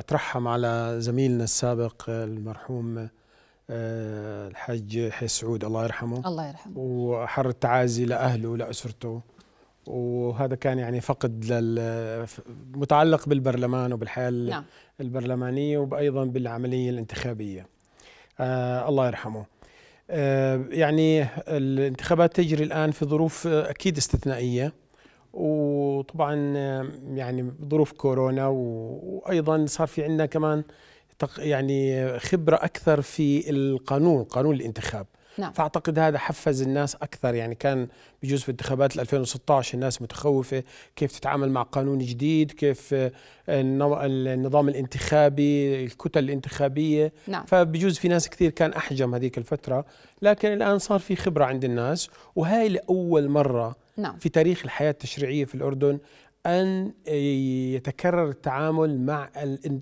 واترحم على زميلنا السابق المرحوم آه، الحاج حي سعود الله يرحمه الله يرحمه واحر التعازي لاهله ولاسرته وهذا كان يعني فقد لل... متعلق بالبرلمان وبالحياه نعم. البرلمانيه وايضا بالعمليه الانتخابيه آه الله يرحمه آه يعني الانتخابات تجري الان في ظروف آه، اكيد استثنائيه وطبعا يعني ظروف كورونا وايضا صار في عندنا كمان يعني خبره اكثر في القانون قانون الانتخاب نعم. فاعتقد هذا حفز الناس اكثر يعني كان بجوز في انتخابات 2016 الناس متخوفه كيف تتعامل مع قانون جديد كيف آه، النظام الانتخابي الكتل الانتخابيه نعم. فبجوز في ناس كثير كان احجم هذيك الفتره لكن الان صار في خبره عند الناس وهي لاول مره نعم. في تاريخ الحياة التشريعية في الأردن أن يتكرر التعامل مع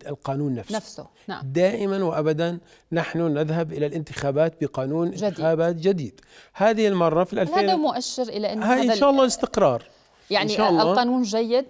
القانون نفسه, نفسه. نعم. دائما وأبدا نحن نذهب إلى الانتخابات بقانون جديد. انتخابات جديد هذه المرة في الألفين هذا مؤشر إلى أن هذا إن شاء الله استقرار يعني إن شاء الله القانون جيد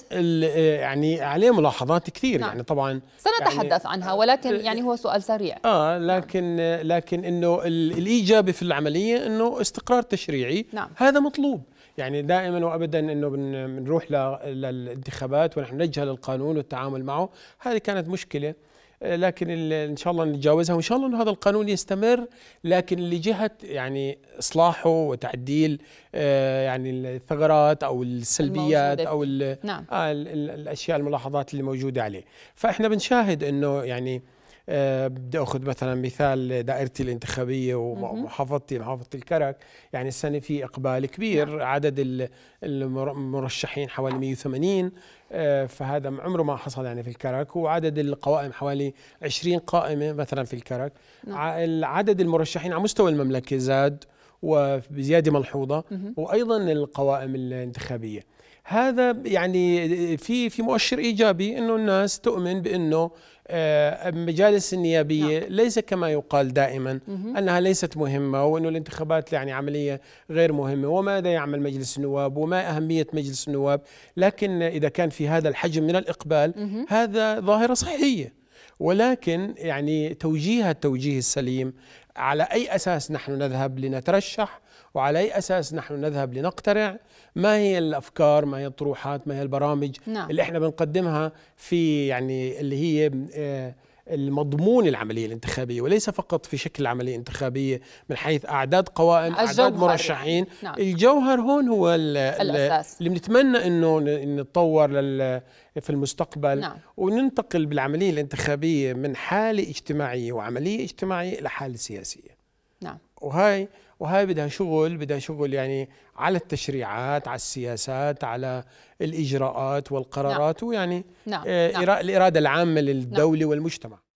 يعني عليه ملاحظات كثير نعم. يعني طبعا سنتحدث يعني عنها ولكن آه، يعني هو سؤال سريع اه لكن نعم. لكن انه الايجابي في العمليه انه استقرار تشريعي نعم. هذا مطلوب يعني دائما وابدا انه بنروح للانتخابات ونحن نجهل القانون والتعامل معه هذه كانت مشكله لكن ان شاء الله نتجاوزها وان شاء الله انه هذا القانون يستمر لكن لجهه يعني اصلاحه وتعديل آه، يعني الثغرات او السلبيات او نعم. آه، الاشياء الملاحظات اللي موجوده عليه فاحنا بنشاهد انه يعني آه، بدي اخذ مثلا مثال دائرتي الانتخابيه ومحافظتي محافظه الكرك يعني السنه في اقبال كبير نعم. عدد المرشحين حوالي 180 آه، فهذا عمره ما حصل يعني في الكرك وعدد القوائم حوالي 20 قائمه مثلا في الكرك نعم. عدد المرشحين على مستوى المملكه زاد وبزياده ملحوظه وايضا القوائم الانتخابيه هذا يعني في في مؤشر ايجابي انه الناس تؤمن بانه آه، المجالس النيابيه نعم. ليس كما يقال دائما مه. انها ليست مهمه وانه الانتخابات يعني عمليه غير مهمه وماذا يعمل مجلس النواب وما اهميه مجلس النواب لكن اذا كان في هذا الحجم من الاقبال مه. هذا ظاهره صحيه ولكن يعني توجيه التوجيه السليم على أي أساس نحن نذهب لنترشح وعلى أي أساس نحن نذهب لنقترع ما هي الأفكار ما هي الطروحات ما هي البرامج نعم. اللي احنا بنقدمها في يعني اللي هي آه، المضمون العملية الانتخابية وليس فقط في شكل العملية الانتخابية من حيث أعداد قوائم أعداد يعني، مرشحين نعم. الجوهر هون هو ال الأساس اللي بنتمنى أنه نتطور لل في المستقبل نعم. وننتقل بالعملية الانتخابية من حالة اجتماعية وعملية اجتماعية إلى حالة سياسية نعم وهاي وهاي بدها شغل بدها شغل يعني على التشريعات على السياسات على الإجراءات والقرارات نعم. ويعني نعم. آه نعم. الإرادة العامة للدولة نعم. والمجتمع